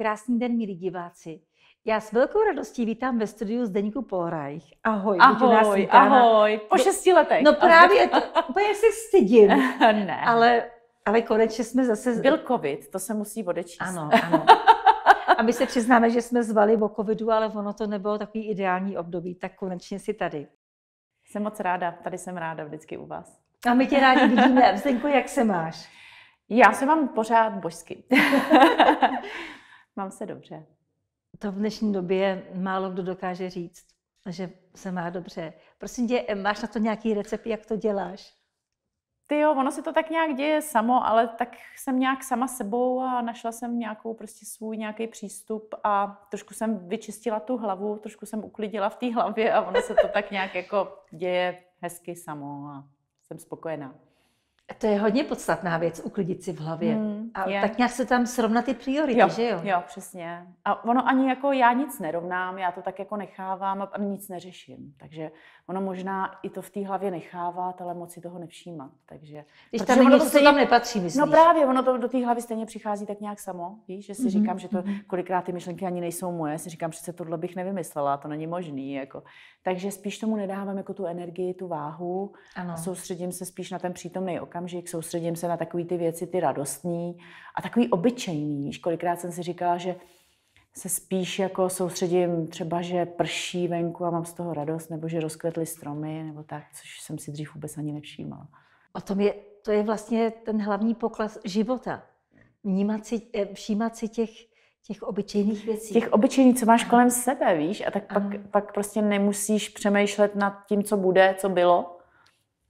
Krásný den, milí diváci. Já s velkou radostí vítám ve studiu Zdeníku Polrajch. Ahoj. Ahoj, ahoj. Po no- šesti letech. No právě, to, úplně se stydím. ne. Ale, ale konečně jsme zase... Byl covid, to se musí odečíst. Ano, ano. A my se přiznáme, že jsme zvali o covidu, ale ono to nebylo takový ideální období, tak konečně si tady. Jsem moc ráda, tady jsem ráda vždycky u vás. A my tě rádi vidíme. Zdenko, jak se máš? Já se mám pořád božsky. Mám se dobře. To v dnešní době málo kdo dokáže říct, že se má dobře. Prosím tě, eh, máš na to nějaký recept, jak to děláš? Ty jo, ono se to tak nějak děje samo, ale tak jsem nějak sama sebou a našla jsem nějakou prostě svůj nějaký přístup a trošku jsem vyčistila tu hlavu, trošku jsem uklidila v té hlavě a ono se to tak nějak jako děje hezky samo a jsem spokojená. To je hodně podstatná věc, uklidit si v hlavě. Hmm a je. tak nějak se tam srovnat ty priority, jo, že jo? Jo, přesně. A ono ani jako já nic nerovnám, já to tak jako nechávám a nic neřeším. Takže ono možná i to v té hlavě nechávat, ale moc si toho nevšímat. Takže, Když tam ono to stejně, tam nepatří, myslíš? No právě, ono to do té hlavy stejně přichází tak nějak samo, víš, že si mm-hmm. říkám, že to mhm. kolikrát ty myšlenky ani nejsou moje, si říkám, že se tohle bych nevymyslela, to není možný. Jako. Takže spíš tomu nedávám jako tu energii, tu váhu, ano. soustředím se spíš na ten přítomný okamžik, soustředím se na takové ty věci, ty radostní, a takový obyčejný. Víš, kolikrát jsem si říkala, že se spíš jako soustředím třeba, že prší venku a mám z toho radost, nebo že rozkvetly stromy, nebo tak, což jsem si dřív vůbec ani nevšímala. O tom je, to je vlastně ten hlavní poklad života. Vnímat si, eh, všímat si těch, těch obyčejných věcí. Těch obyčejných, co máš kolem sebe, víš? A tak pak, pak prostě nemusíš přemýšlet nad tím, co bude, co bylo.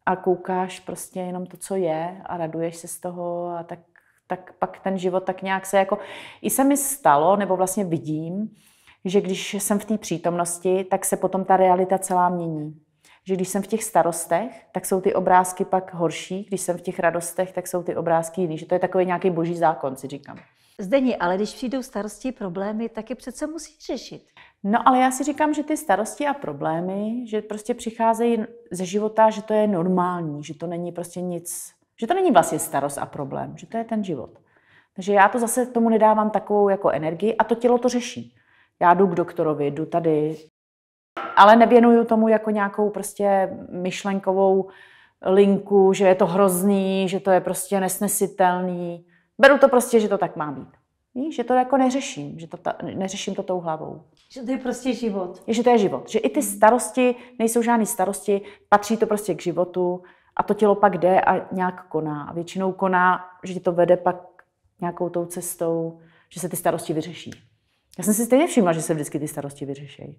A koukáš prostě jenom to, co je a raduješ se z toho a tak tak pak ten život tak nějak se jako... I se mi stalo, nebo vlastně vidím, že když jsem v té přítomnosti, tak se potom ta realita celá mění. Že když jsem v těch starostech, tak jsou ty obrázky pak horší, když jsem v těch radostech, tak jsou ty obrázky jiný. Že to je takový nějaký boží zákon, si říkám. Zdeni, ale když přijdou starosti, problémy, tak je přece musí řešit. No ale já si říkám, že ty starosti a problémy, že prostě přicházejí ze života, že to je normální, že to není prostě nic že to není vlastně starost a problém, že to je ten život. Takže já to zase tomu nedávám takovou jako energii a to tělo to řeší. Já jdu k doktorovi, jdu tady, ale nevěnuju tomu jako nějakou prostě myšlenkovou linku, že je to hrozný, že to je prostě nesnesitelný. Beru to prostě, že to tak má být. Víš, že to jako neřeším, že to ta, neřeším to tou hlavou. Že to je prostě život. Je, že to je život. Že i ty starosti nejsou žádné starosti, patří to prostě k životu a to tělo pak jde a nějak koná. A většinou koná, že ti to vede pak nějakou tou cestou, že se ty starosti vyřeší. Já jsem si stejně všimla, že se vždycky ty starosti vyřeší.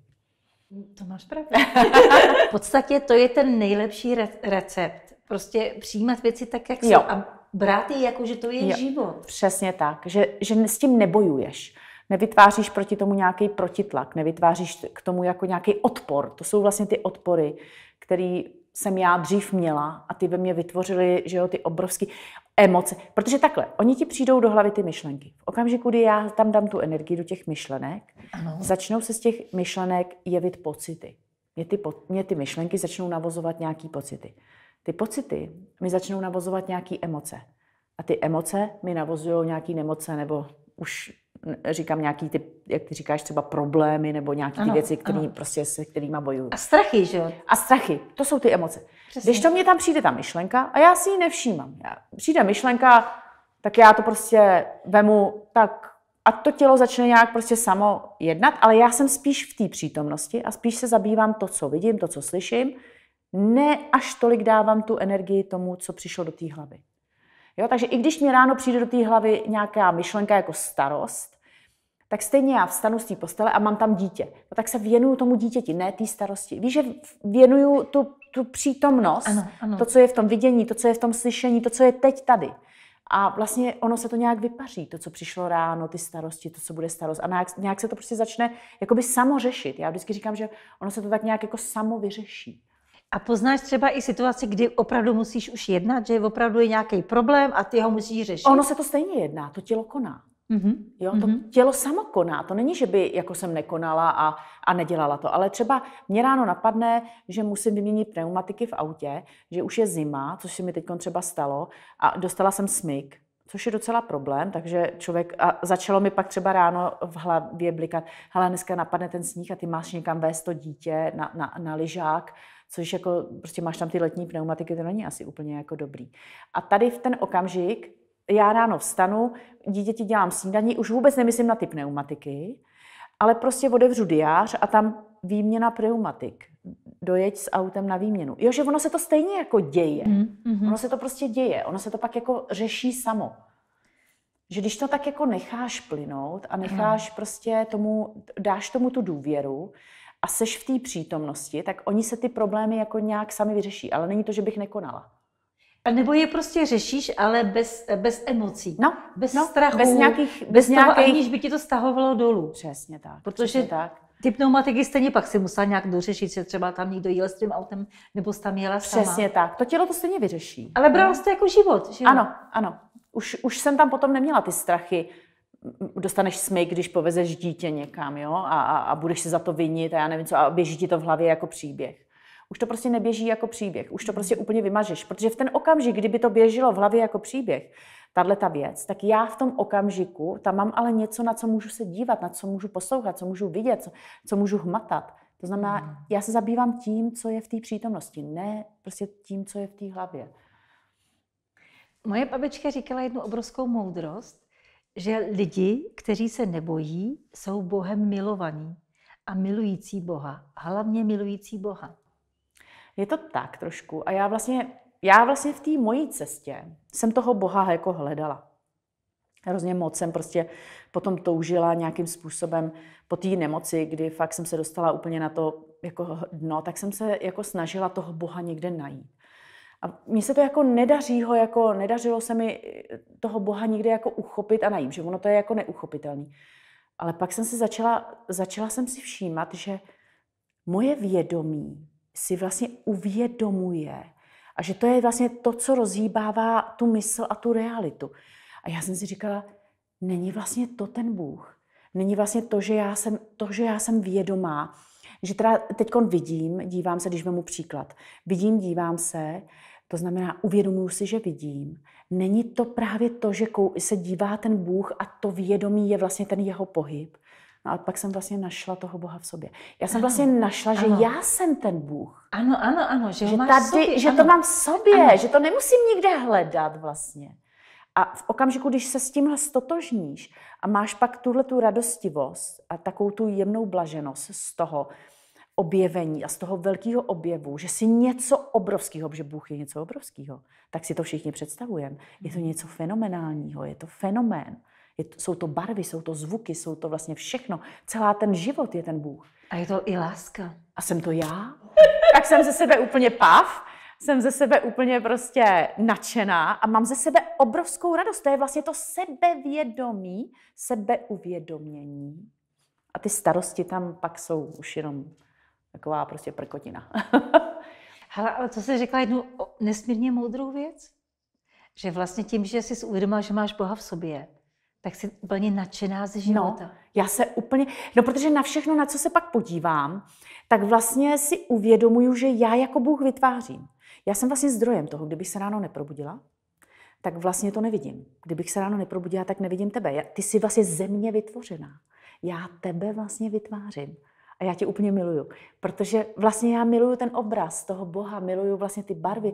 To máš pravdu. v podstatě to je ten nejlepší re- recept. Prostě přijímat věci tak, jak jo. jsou a brát je jako, že to je jo. život. Přesně tak, že, že s tím nebojuješ. Nevytváříš proti tomu nějaký protitlak, nevytváříš k tomu jako nějaký odpor. To jsou vlastně ty odpory, který jsem já dřív měla a ty ve mně vytvořily, že jo, ty obrovské emoce. Protože takhle, oni ti přijdou do hlavy ty myšlenky. V okamžiku, kdy já tam dám tu energii do těch myšlenek, ano. začnou se z těch myšlenek jevit pocity. Mě ty, po, mě ty myšlenky začnou navozovat nějaký pocity. Ty pocity mi začnou navozovat nějaké emoce. A ty emoce mi navozují nějaké nemoce nebo už říkám nějaký ty, jak ty říkáš, třeba problémy nebo nějaké ty věci, který, prostě, se kterými bojuju. A strachy, že jo? A strachy, to jsou ty emoce. Přesně. Když to mě tam přijde ta myšlenka a já si ji nevšímám. Já, přijde myšlenka, tak já to prostě vemu tak a to tělo začne nějak prostě samo jednat, ale já jsem spíš v té přítomnosti a spíš se zabývám to, co vidím, to, co slyším, ne až tolik dávám tu energii tomu, co přišlo do té hlavy. Jo? Takže i když mi ráno přijde do té hlavy nějaká myšlenka jako starost, tak stejně já vstanu z té postele a mám tam dítě. No tak se věnuju tomu dítěti, ne té starosti. Víš, že věnuju tu, tu přítomnost, ano, ano. to, co je v tom vidění, to, co je v tom slyšení, to, co je teď tady. A vlastně ono se to nějak vypaří, to, co přišlo ráno, ty starosti, to, co bude starost. A nějak, nějak se to prostě začne jakoby samo řešit. Já vždycky říkám, že ono se to tak nějak jako samo vyřeší. A poznáš třeba i situaci, kdy opravdu musíš už jednat, že opravdu je nějaký problém a ty ho musíš řešit? Ono se to stejně jedná, to tělo koná. Mm-hmm. Jo, to mm-hmm. tělo samo koná. To není, že by jako jsem nekonala a, a nedělala to, ale třeba mě ráno napadne, že musím vyměnit pneumatiky v autě, že už je zima, což se mi teď třeba stalo, a dostala jsem smyk, což je docela problém, takže člověk, a začalo mi pak třeba ráno v hlavě blikat, hele, dneska napadne ten sníh a ty máš někam vést to dítě na, na, na lyžák, což jako prostě máš tam ty letní pneumatiky, to není asi úplně jako dobrý. A tady v ten okamžik já ráno vstanu, dítěti dělám snídaní, už vůbec nemyslím na ty pneumatiky, ale prostě odevřu diář a tam výměna pneumatik. Dojeď s autem na výměnu. Jo, že ono se to stejně jako děje. Mm-hmm. Ono se to prostě děje. Ono se to pak jako řeší samo. Že když to tak jako necháš plynout a necháš mm. prostě tomu, dáš tomu tu důvěru, a seš v té přítomnosti, tak oni se ty problémy jako nějak sami vyřeší. Ale není to, že bych nekonala. A nebo je prostě řešíš, ale bez, bez emocí. No, bez no, strachu. Bez nějakých... Bez, bez nějakých... toho, aniž by ti to stahovalo dolů. Přesně tak. Protože přesně tak. Ty pneumatiky stejně pak si musela nějak dořešit, že třeba tam někdo jel s tím autem, nebo tam jela sama. Přesně tak, to tělo to stejně vyřeší. Ale bral no. to jako život, že Ano, ano. Už, už jsem tam potom neměla ty strachy, dostaneš smyk, když povezeš dítě někam, jo, a, a, a budeš se za to vinit a já nevím co, a běží ti to v hlavě jako příběh. Už to prostě neběží jako příběh, už to mhm. prostě úplně vymažeš, protože v ten okamžik, kdyby to běželo v hlavě jako příběh, tahle ta věc, tak já v tom okamžiku, tam mám ale něco, na co můžu se dívat, na co můžu poslouchat, co můžu vidět, co, co můžu hmatat. To znamená, mhm. já se zabývám tím, co je v té přítomnosti, ne prostě tím, co je v té hlavě. Moje babička říkala jednu obrovskou moudrost, že lidi, kteří se nebojí, jsou Bohem milovaní a milující Boha, hlavně milující Boha. Je to tak trošku a já vlastně, já vlastně v té mojí cestě jsem toho Boha jako hledala. Hrozně moc jsem prostě potom toužila nějakým způsobem po té nemoci, kdy fakt jsem se dostala úplně na to jako dno, tak jsem se jako snažila toho Boha někde najít. A mně se to jako nedaří ho, jako nedařilo se mi eh, toho Boha nikdy jako uchopit a najít, že ono to je jako neuchopitelný. Ale pak jsem se začala, začala jsem si všímat, že moje vědomí si vlastně uvědomuje a že to je vlastně to, co rozhýbává tu mysl a tu realitu. A já jsem si říkala, není vlastně to ten Bůh. Není vlastně to, že já jsem, to, že já jsem vědomá. Že teda teď vidím, dívám se, když mu příklad. Vidím, dívám se to znamená, uvědomuji si, že vidím. Není to právě to, že se dívá ten Bůh a to vědomí je vlastně ten jeho pohyb. No a pak jsem vlastně našla toho Boha v sobě. Já jsem ano, vlastně našla, že ano. já jsem ten Bůh. Ano, ano, ano, že, že, máš tady, sobě, že ano. to mám v sobě, ano. že to nemusím nikde hledat vlastně. A v okamžiku, když se s tímhle stotožníš a máš pak tuhle tu radostivost a takovou tu jemnou blaženost z toho, objevení a z toho velkého objevu, že si něco obrovského, že Bůh je něco obrovského, tak si to všichni představujeme. Je to mhm. něco fenomenálního, je to fenomén. Je to, jsou to barvy, jsou to zvuky, jsou to vlastně všechno. Celá ten život je ten Bůh. A je to i láska. A jsem to já? tak jsem ze sebe úplně pav, jsem ze sebe úplně prostě nadšená a mám ze sebe obrovskou radost. To je vlastně to sebevědomí, sebeuvědomění. A ty starosti tam pak jsou už jenom Taková prostě prkotina. Hele, ale to jsi řekla jednu nesmírně moudrou věc. Že vlastně tím, že jsi uvědomila, že máš Boha v sobě, tak jsi úplně nadšená ze no, života. No, já se úplně, no protože na všechno, na co se pak podívám, tak vlastně si uvědomuju, že já jako Bůh vytvářím. Já jsem vlastně zdrojem toho, kdybych se ráno neprobudila, tak vlastně to nevidím. Kdybych se ráno neprobudila, tak nevidím tebe. ty jsi vlastně země vytvořená. Já tebe vlastně vytvářím. A já tě úplně miluju, protože vlastně já miluju ten obraz toho Boha, miluju vlastně ty barvy.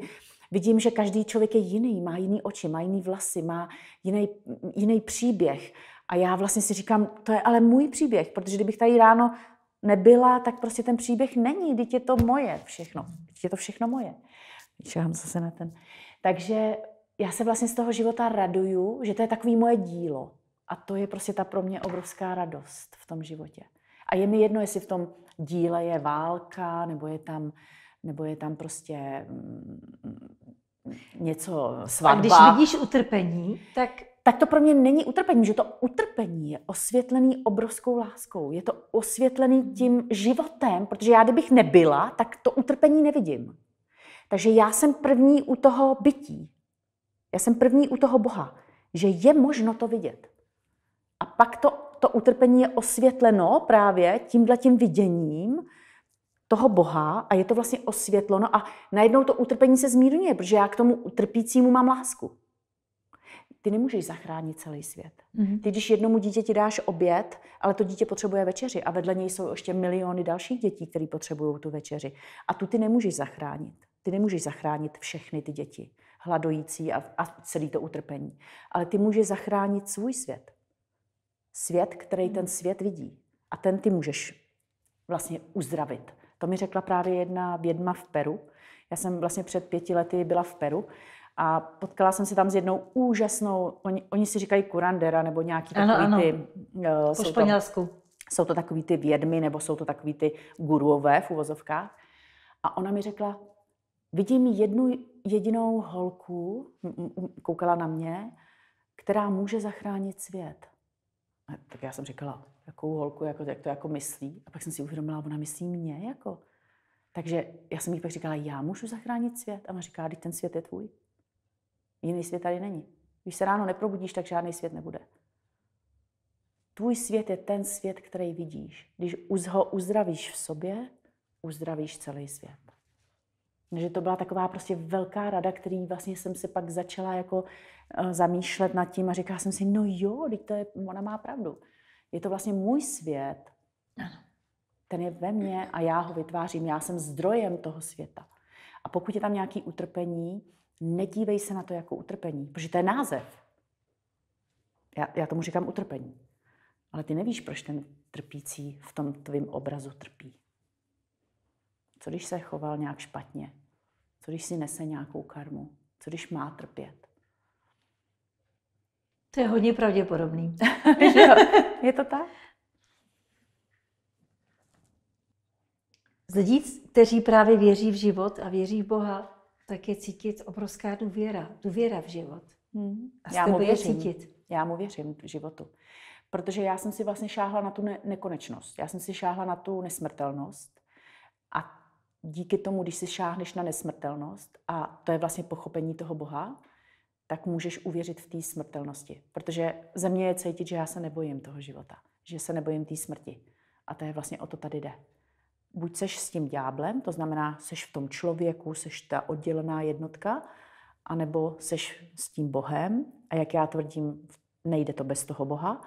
Vidím, že každý člověk je jiný, má jiný oči, má jiný vlasy, má jiný, jiný příběh. A já vlastně si říkám, to je ale můj příběh, protože kdybych tady ráno nebyla, tak prostě ten příběh není, teď je to moje všechno. Teď je to všechno moje. Čekám zase na ten. Takže já se vlastně z toho života raduju, že to je takový moje dílo. A to je prostě ta pro mě obrovská radost v tom životě. A je mi jedno, jestli v tom díle je válka, nebo je tam, nebo je tam prostě mm, něco svatba. A když vidíš utrpení, tak... Tak to pro mě není utrpení, že to utrpení je osvětlený obrovskou láskou. Je to osvětlený tím životem, protože já kdybych nebyla, tak to utrpení nevidím. Takže já jsem první u toho bytí. Já jsem první u toho Boha, že je možno to vidět. A pak to to utrpení je osvětleno právě tímhle tím viděním toho Boha a je to vlastně osvětleno a najednou to utrpení se zmírňuje, protože já k tomu utrpícímu mám lásku. Ty nemůžeš zachránit celý svět. Mm-hmm. Ty, když jednomu dítěti dáš oběd, ale to dítě potřebuje večeři a vedle něj jsou ještě miliony dalších dětí, které potřebují tu večeři. A tu ty nemůžeš zachránit. Ty nemůžeš zachránit všechny ty děti, hladojící a, a celý to utrpení. Ale ty můžeš zachránit svůj svět svět, který ten svět vidí. A ten ty můžeš vlastně uzdravit. To mi řekla právě jedna vědma v Peru. Já jsem vlastně před pěti lety byla v Peru a potkala jsem se tam s jednou úžasnou, oni, oni si říkají kurandera nebo nějaký ano, takový ano. ty... Uh, po španělsku. Jsou to, takový ty vědmy nebo jsou to takový ty guruové v uvozovkách. A ona mi řekla, vidím jednu jedinou holku, koukala na mě, která může zachránit svět. A tak já jsem říkala, jakou holku, jako, jak to jako myslí. A pak jsem si uvědomila, ona myslí mě. Jako. Takže já jsem jí pak říkala, já můžu zachránit svět. A ona říká, když ten svět je tvůj. Jiný svět tady není. Když se ráno neprobudíš, tak žádný svět nebude. Tvůj svět je ten svět, který vidíš. Když ho uzdravíš v sobě, uzdravíš celý svět. Takže to byla taková prostě velká rada, který vlastně jsem si pak začala jako eh, zamýšlet nad tím a říkala jsem si, no jo, teď to je, ona má pravdu. Je to vlastně můj svět. Ten je ve mně a já ho vytvářím. Já jsem zdrojem toho světa. A pokud je tam nějaký utrpení, nedívej se na to jako utrpení, protože to je název. Já, já tomu říkám utrpení. Ale ty nevíš, proč ten trpící v tom tvém obrazu trpí. Co když se choval nějak špatně? Co když si nese nějakou karmu? Co když má trpět? To je hodně pravděpodobný. je to tak? Z lidí, kteří právě věří v život a věří v Boha, tak je cítit obrovská důvěra. Důvěra v život. Hmm. A já mu věřím. cítit. Já mu věřím v životu. Protože já jsem si vlastně šáhla na tu ne- nekonečnost. Já jsem si šáhla na tu nesmrtelnost. A díky tomu, když si šáhneš na nesmrtelnost, a to je vlastně pochopení toho Boha, tak můžeš uvěřit v té smrtelnosti. Protože ze mě je cítit, že já se nebojím toho života, že se nebojím té smrti. A to je vlastně o to tady jde. Buď seš s tím dňáblem, to znamená, seš v tom člověku, seš ta oddělená jednotka, anebo seš s tím Bohem, a jak já tvrdím, nejde to bez toho Boha,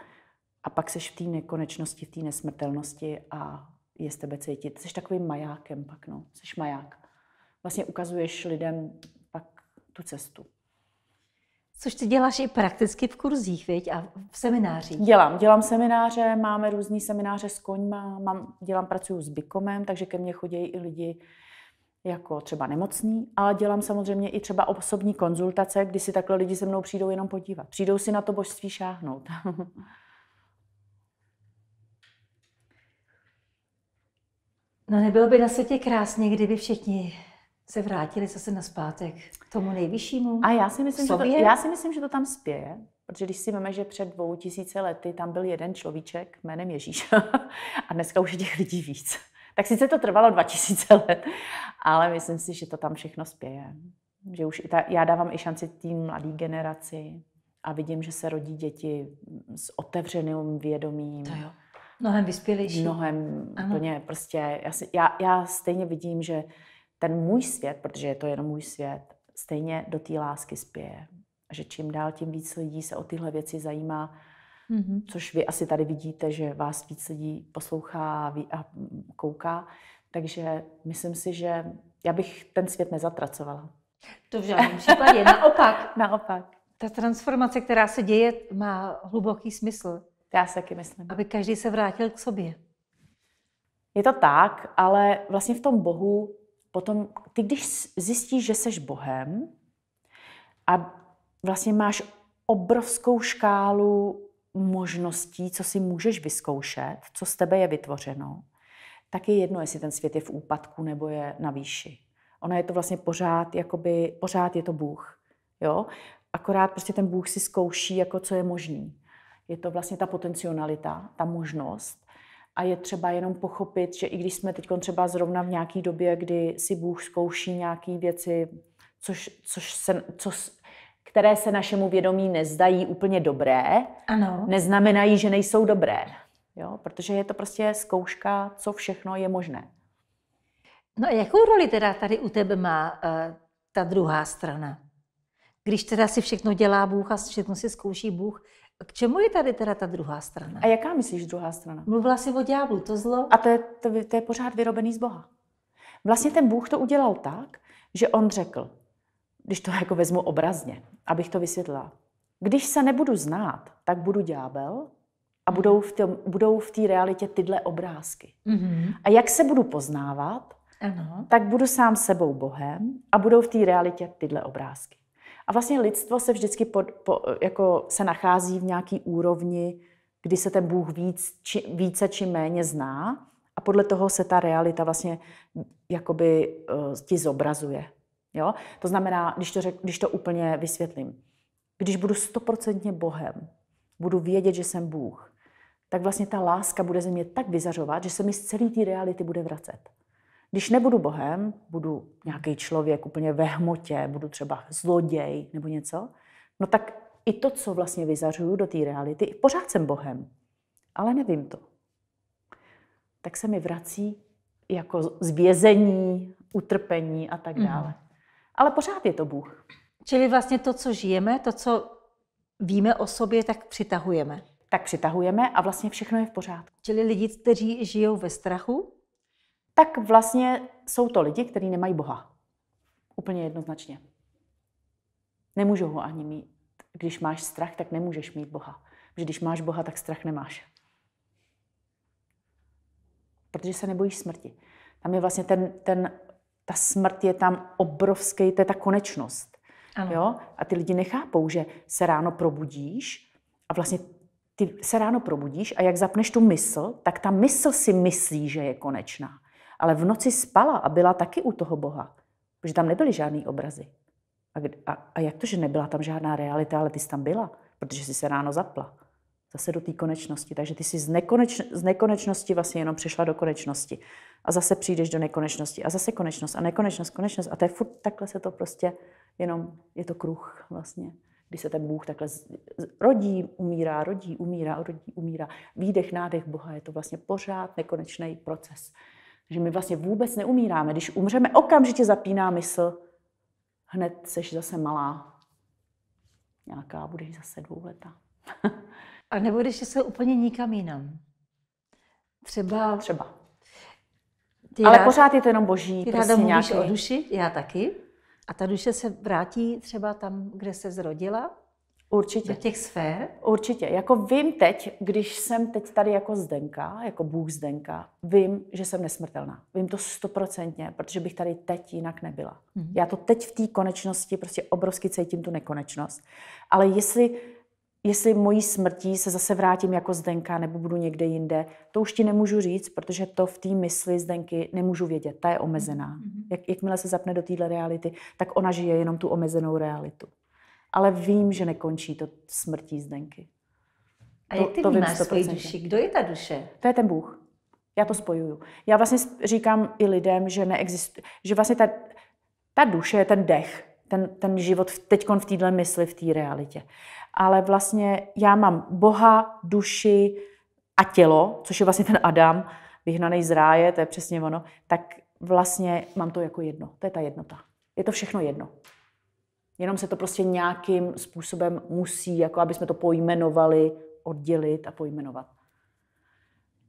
a pak seš v té nekonečnosti, v té nesmrtelnosti a je z tebe cítit. Jsi takovým majákem pak, no. Jsi maják. Vlastně ukazuješ lidem pak tu cestu. Což ty děláš i prakticky v kurzích, viď? A v seminářích. Dělám. Dělám semináře, máme různý semináře s koňma, mám, dělám, pracuju s bykomem, takže ke mně chodí i lidi jako třeba nemocný, ale dělám samozřejmě i třeba osobní konzultace, kdy si takhle lidi se mnou přijdou jenom podívat. Přijdou si na to božství šáhnout. No nebylo by na světě krásně, kdyby všichni se vrátili zase na zpátek k tomu nejvyššímu A já si, myslím, sobě? že to, já si myslím, že to tam spěje, protože když si víme, že před dvou tisíce lety tam byl jeden človíček jménem Ježíš a dneska už je těch lidí víc. Tak sice to trvalo 2000 let, ale myslím si, že to tam všechno spěje. Že už i ta, já dávám i šanci tým mladý generaci a vidím, že se rodí děti s otevřeným vědomím. To jo Mnohem vyspělejší. Mnohem ano. úplně prostě, já, si, já, já stejně vidím, že ten můj svět, protože je to jenom můj svět, stejně do té lásky spěje. Že čím dál, tím víc lidí se o tyhle věci zajímá, mm-hmm. což vy asi tady vidíte, že vás víc lidí poslouchá a, a kouká. Takže myslím si, že já bych ten svět nezatracovala. To v žádném případě, naopak. Naopak. Ta transformace, která se děje, má hluboký smysl. Já se taky myslím. Aby každý se vrátil k sobě. Je to tak, ale vlastně v tom Bohu potom, ty když zjistíš, že seš Bohem a vlastně máš obrovskou škálu možností, co si můžeš vyzkoušet, co z tebe je vytvořeno, tak je jedno, jestli ten svět je v úpadku nebo je na výši. Ona je to vlastně pořád, jakoby, pořád je to Bůh. Jo? Akorát prostě ten Bůh si zkouší, jako co je možný. Je to vlastně ta potencionalita, ta možnost. A je třeba jenom pochopit, že i když jsme teď třeba zrovna v nějaké době, kdy si Bůh zkouší nějaké věci, což, což se, co, které se našemu vědomí nezdají úplně dobré, ano. neznamenají, že nejsou dobré. Jo? Protože je to prostě zkouška, co všechno je možné. No a jakou roli teda tady u tebe má uh, ta druhá strana? Když teda si všechno dělá Bůh a všechno si zkouší Bůh, k čemu je tady teda ta druhá strana? A jaká myslíš druhá strana? Mluvila jsi o ďáblu, to zlo. A to je, to, to je pořád vyrobený z Boha. Vlastně ten Bůh to udělal tak, že on řekl, když to jako vezmu obrazně, abych to vysvětlila. Když se nebudu znát, tak budu ďábel a mhm. budou v, tom, budou v té realitě tyhle obrázky. Mm-hmm. A jak se budu poznávat, ano. tak budu sám sebou Bohem a budou v té realitě tyhle obrázky. A vlastně lidstvo se vždycky pod, po, jako se nachází v nějaký úrovni, kdy se ten Bůh víc, či, více či méně zná a podle toho se ta realita vlastně jakoby uh, ti zobrazuje. Jo? To znamená, když to, řek, když to úplně vysvětlím, když budu stoprocentně Bohem, budu vědět, že jsem Bůh, tak vlastně ta láska bude ze mě tak vyzařovat, že se mi z celé té reality bude vracet. Když nebudu Bohem, budu nějaký člověk úplně ve hmotě, budu třeba zloděj nebo něco, no tak i to, co vlastně vyzařuju do té reality, pořád jsem Bohem, ale nevím to. Tak se mi vrací jako zvězení, utrpení a tak mhm. dále. Mm. Ale pořád je to Bůh. Čili vlastně to, co žijeme, to, co víme o sobě, tak přitahujeme. Tak přitahujeme a vlastně všechno je v pořádku. Čili lidi, kteří žijou ve strachu, tak vlastně jsou to lidi, kteří nemají Boha. Úplně jednoznačně. Nemůžou ho ani mít. Když máš strach, tak nemůžeš mít Boha. Protože když máš Boha, tak strach nemáš. Protože se nebojíš smrti. Tam je vlastně ten, ten ta smrt je tam obrovský, to je ta konečnost. Ano. Jo? A ty lidi nechápou, že se ráno probudíš a vlastně ty se ráno probudíš a jak zapneš tu mysl, tak ta mysl si myslí, že je konečná ale v noci spala a byla taky u toho Boha, protože tam nebyly žádný obrazy. A, a, a jak to, že nebyla tam žádná realita, ale ty jsi tam byla, protože jsi se ráno zapla. Zase do té konečnosti. Takže ty jsi z, nekoneč, z nekonečnosti vlastně jenom přišla do konečnosti. A zase přijdeš do nekonečnosti. A zase konečnost. A nekonečnost, konečnost. A to je furt takhle se to prostě jenom, je to kruh vlastně. Když se ten Bůh takhle rodí, umírá, rodí, umírá, rodí, umírá. Výdech, nádech Boha je to vlastně pořád nekonečný proces že my vlastně vůbec neumíráme. Když umřeme, okamžitě zapíná mysl, hned seš zase malá. Nějaká, budeš zase leta. A když se úplně nikam jinam. Třeba... Třeba. Ty Ale rád, pořád je to jenom boží. Ty prostě ráda mluvíš nějaký... o duši, já taky. A ta duše se vrátí třeba tam, kde se zrodila, Určitě. Do těch sfér? Určitě. Jako vím teď, když jsem teď tady jako Zdenka, jako Bůh Zdenka, vím, že jsem nesmrtelná. Vím to stoprocentně, protože bych tady teď jinak nebyla. Mm-hmm. Já to teď v té konečnosti prostě obrovsky cítím tu nekonečnost. Ale jestli jestli mojí smrtí se zase vrátím jako Zdenka nebo budu někde jinde, to už ti nemůžu říct, protože to v té mysli Zdenky nemůžu vědět. Ta je omezená. Mm-hmm. Jak, jakmile se zapne do téhle reality, tak ona žije jenom tu omezenou realitu ale vím, že nekončí to smrtí Zdenky. A jak ty to, to vnímáš svoji duši? Kdo je ta duše? To je ten Bůh. Já to spojuju. Já vlastně říkám i lidem, že neexistuje, že vlastně ta, ta duše je ten dech, ten, ten život teď v téhle mysli, v té realitě. Ale vlastně já mám Boha, duši a tělo, což je vlastně ten Adam, vyhnaný z ráje, to je přesně ono, tak vlastně mám to jako jedno. To je ta jednota. Je to všechno jedno. Jenom se to prostě nějakým způsobem musí, jako aby jsme to pojmenovali, oddělit a pojmenovat.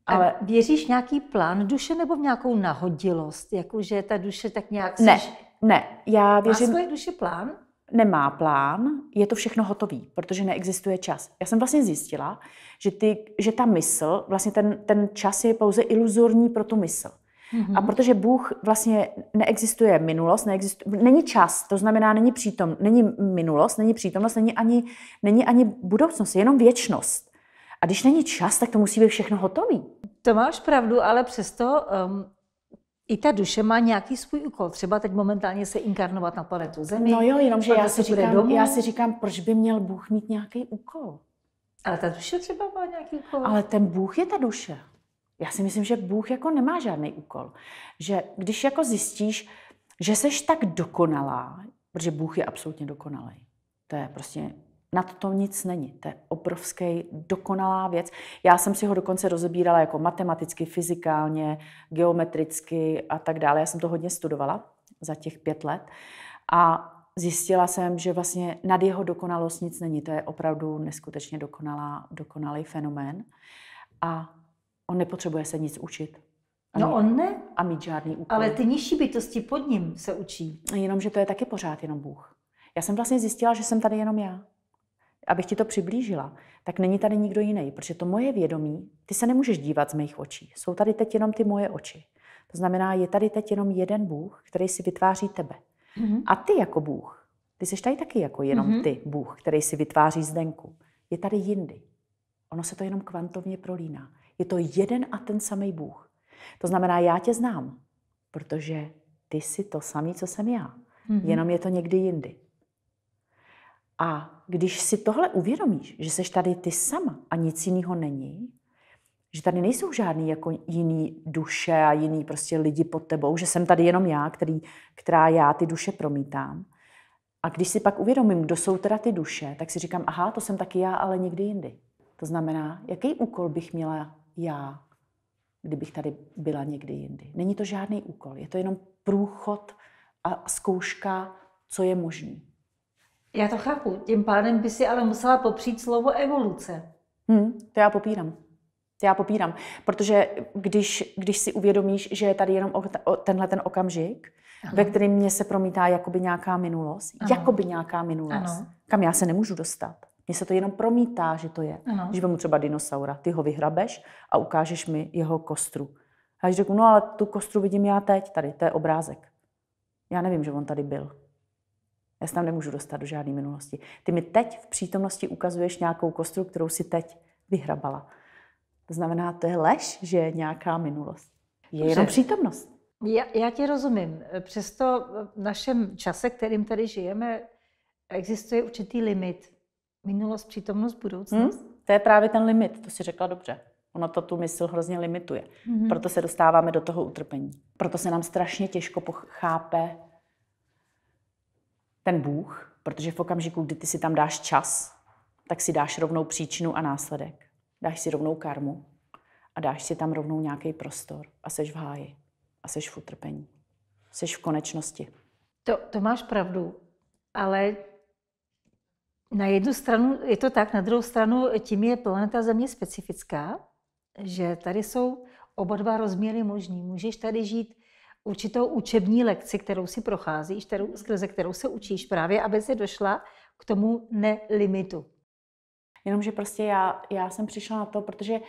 Ale a věříš nějaký plán duše nebo v nějakou nahodilost? Jako, že ta duše tak nějak... Ne, seš... ne. Já věřím... Má svoje duše plán? Nemá plán, je to všechno hotový, protože neexistuje čas. Já jsem vlastně zjistila, že, ty, že ta mysl, vlastně ten, ten čas je pouze iluzorní pro tu mysl. Mm-hmm. A protože Bůh vlastně neexistuje minulost, neexistuje, není čas, to znamená, není přítom, není minulost, není přítomnost, není ani, není ani budoucnost, jenom věčnost. A když není čas, tak to musí být všechno hotové. To máš pravdu, ale přesto um, i ta duše má nějaký svůj úkol. Třeba teď momentálně se inkarnovat na planetu Zemi. No jo, že já si, říkám, domů. já si říkám, proč by měl Bůh mít nějaký úkol? Ale ta duše třeba má nějaký úkol. Ale ten Bůh je ta duše. Já si myslím, že Bůh jako nemá žádný úkol. Že když jako zjistíš, že seš tak dokonalá, protože Bůh je absolutně dokonalý. To je prostě, na to, to nic není. To je obrovský, dokonalá věc. Já jsem si ho dokonce rozebírala jako matematicky, fyzikálně, geometricky a tak dále. Já jsem to hodně studovala za těch pět let. A zjistila jsem, že vlastně nad jeho dokonalost nic není. To je opravdu neskutečně dokonalá, dokonalý fenomén. A On nepotřebuje se nic učit. No, Ani, no on ne. A mít žádný úkol. Ale ty nižší bytosti pod ním se učí. Jenomže to je taky pořád jenom Bůh. Já jsem vlastně zjistila, že jsem tady jenom já. Abych ti to přiblížila, tak není tady nikdo jiný, protože to moje vědomí, ty se nemůžeš dívat z mých očí. Jsou tady teď jenom ty moje oči. To znamená, je tady teď jenom jeden Bůh, který si vytváří tebe. Mm-hmm. A ty jako Bůh, ty jsi tady taky jako jenom mm-hmm. ty Bůh, který si vytváří zdenku. Je tady jindy. Ono se to jenom kvantovně prolíná. Je to jeden a ten samý Bůh. To znamená, já tě znám, protože ty jsi to samý, co jsem já. Mm-hmm. Jenom je to někdy jindy. A když si tohle uvědomíš, že jsi tady ty sama a nic jiného není, že tady nejsou žádný jako jiný duše a jiný prostě lidi pod tebou, že jsem tady jenom já, který, která já ty duše promítám. A když si pak uvědomím, kdo jsou teda ty duše, tak si říkám, aha, to jsem taky já, ale někdy jindy. To znamená, jaký úkol bych měla já, kdybych tady byla někdy jindy. Není to žádný úkol, je to jenom průchod a zkouška, co je možný. Já to chápu. Tím pádem by si ale musela popřít slovo evoluce. Hmm, to já popírám. To já popírám. Protože když, když si uvědomíš, že je tady jenom tenhle ten okamžik, ano. ve kterém mě se promítá jakoby nějaká minulost, ano. jakoby nějaká minulost, ano. kam já se nemůžu dostat. Mně se to jenom promítá, že to je. Ano. Když vemu třeba dinosaura, ty ho vyhrabeš a ukážeš mi jeho kostru. A když řeknu, no ale tu kostru vidím já teď tady, to je obrázek. Já nevím, že on tady byl. Já se tam nemůžu dostat do žádné minulosti. Ty mi teď v přítomnosti ukazuješ nějakou kostru, kterou si teď vyhrabala. To znamená, to je lež, že je nějaká minulost. Je jenom přítomnost. Já, já ti rozumím. Přesto v našem čase, kterým tady žijeme, existuje určitý limit Minulost, přítomnost, budoucnost? Hmm? To je právě ten limit, to si řekla dobře. Ono to tu mysl hrozně limituje. Mm-hmm. Proto se dostáváme do toho utrpení. Proto se nám strašně těžko chápe ten Bůh, protože v okamžiku, kdy ty si tam dáš čas, tak si dáš rovnou příčinu a následek. Dáš si rovnou karmu a dáš si tam rovnou nějaký prostor a seš v háji a seš v utrpení. Seš v konečnosti. To, to máš pravdu, ale na jednu stranu je to tak, na druhou stranu tím je planeta Země specifická, že tady jsou oba dva rozměry možný. Můžeš tady žít určitou učební lekci, kterou si procházíš, kterou, skrze kterou se učíš právě, aby se došla k tomu nelimitu. Jenomže prostě já, já jsem přišla na to, protože,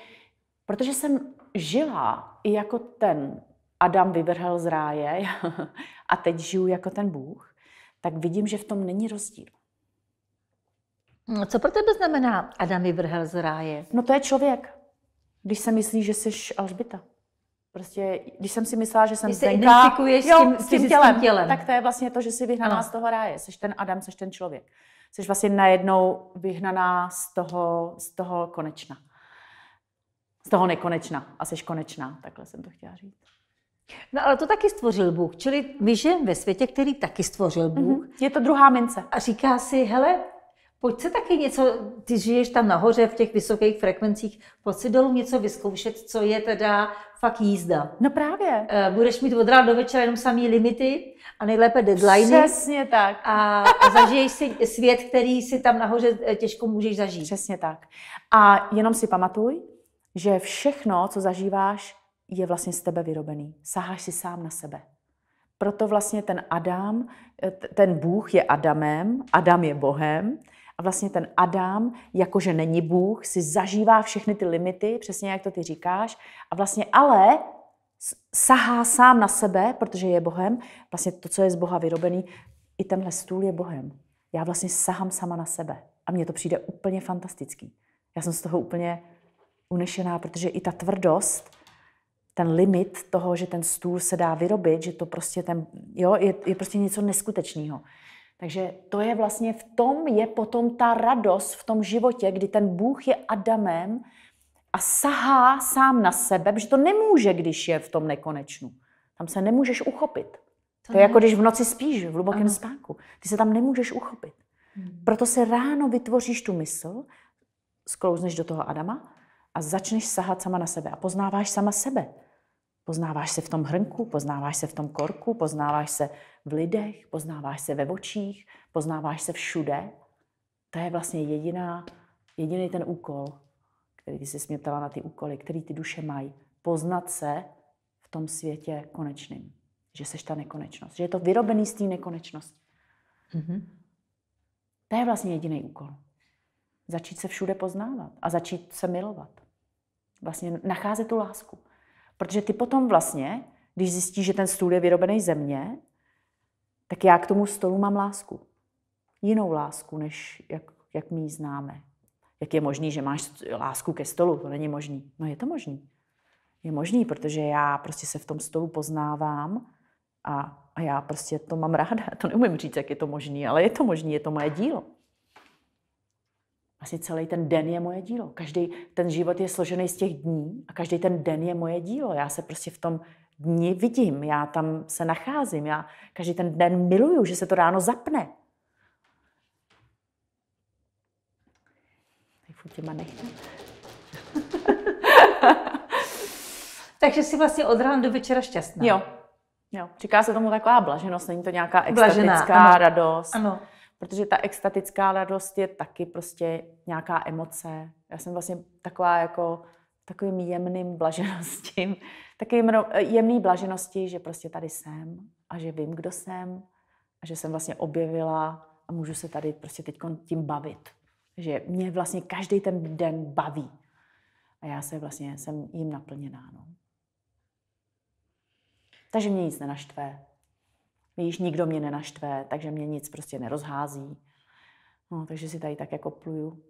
protože jsem žila i jako ten Adam vyvrhel z ráje a teď žiju jako ten Bůh, tak vidím, že v tom není rozdíl. No, co pro tebe znamená Adam vyvrhel z ráje? No to je člověk, když se myslí, že jsi Alžbita. Prostě, když jsem si myslela, že jsem když Zdenka, se identifikuješ jo, s tím, s tím tělem, tělem, tak to je vlastně to, že jsi vyhnaná ano. z toho ráje. Jsi ten Adam, jsi ten člověk. Jsi vlastně najednou vyhnaná z toho, z toho konečna. Z toho nekonečna a jsi konečná, takhle jsem to chtěla říct. No ale to taky stvořil Bůh, čili my žijeme ve světě, který taky stvořil Bůh. Mm-hmm. Je to druhá mince. A říká si, hele, pojď se taky něco, ty žiješ tam nahoře v těch vysokých frekvencích, pojď si dolů něco vyzkoušet, co je teda fakt jízda. No právě. Eh, budeš mít od rána do večera jenom samý limity a nejlépe deadline. Přesně tak. A, a zažiješ si svět, který si tam nahoře eh, těžko můžeš zažít. Přesně tak. A jenom si pamatuj, že všechno, co zažíváš, je vlastně z tebe vyrobený. Saháš si sám na sebe. Proto vlastně ten Adam, eh, ten Bůh je Adamem, Adam je Bohem a vlastně ten Adam, jakože není Bůh, si zažívá všechny ty limity, přesně jak to ty říkáš, a vlastně ale sahá sám na sebe, protože je Bohem, vlastně to, co je z Boha vyrobený, i tenhle stůl je Bohem. Já vlastně sahám sama na sebe. A mně to přijde úplně fantastický. Já jsem z toho úplně unešená, protože i ta tvrdost, ten limit toho, že ten stůl se dá vyrobit, že to prostě ten, jo, je, je prostě něco neskutečného. Takže to je vlastně v tom, je potom ta radost v tom životě, kdy ten Bůh je Adamem a sahá sám na sebe, protože to nemůže, když je v tom nekonečnu. Tam se nemůžeš uchopit. To, to je jako ne. jako když v noci spíš, v hlubokém ano. spánku. Ty se tam nemůžeš uchopit. Hmm. Proto se ráno vytvoříš tu mysl, sklouzneš do toho Adama a začneš sahat sama na sebe a poznáváš sama sebe. Poznáváš se v tom hrnku, poznáváš se v tom korku, poznáváš se v lidech, poznáváš se ve očích, poznáváš se všude. To je vlastně jediná, jediný ten úkol, který ty jsi mě ptala na ty úkoly, který ty duše mají. Poznat se v tom světě konečným. Že seš ta nekonečnost. Že je to vyrobený z té nekonečnosti. Mm-hmm. To je vlastně jediný úkol. Začít se všude poznávat a začít se milovat. Vlastně nacházet tu lásku. Protože ty potom vlastně, když zjistíš, že ten stůl je vyrobený ze mě, tak já k tomu stolu mám lásku. Jinou lásku, než jak, jak my ji známe. Jak je možný, že máš lásku ke stolu? To není možný. No je to možný. Je možný, protože já prostě se v tom stolu poznávám a, a já prostě to mám ráda. To neumím říct, jak je to možný, ale je to možný, je to moje dílo. Vlastně celý ten den je moje dílo. Každý ten život je složený z těch dní a každý ten den je moje dílo. Já se prostě v tom dní vidím, já tam se nacházím, já každý ten den miluju, že se to ráno zapne. těma Takže jsi vlastně od rána do večera šťastná. Jo. jo. Říká se tomu taková blaženost, není to nějaká extatická Blažená, ano. radost. Ano protože ta extatická radost je taky prostě nějaká emoce. Já jsem vlastně taková jako takovým jemným blaženostím, takovým jemný blaženosti, že prostě tady jsem a že vím, kdo jsem a že jsem vlastně objevila a můžu se tady prostě teď tím bavit. Že mě vlastně každý ten den baví. A já se vlastně, jsem jim naplněná. No. Takže mě nic nenaštve. Víš, nikdo mě nenaštve, takže mě nic prostě nerozhází. No, takže si tady tak jako pluju.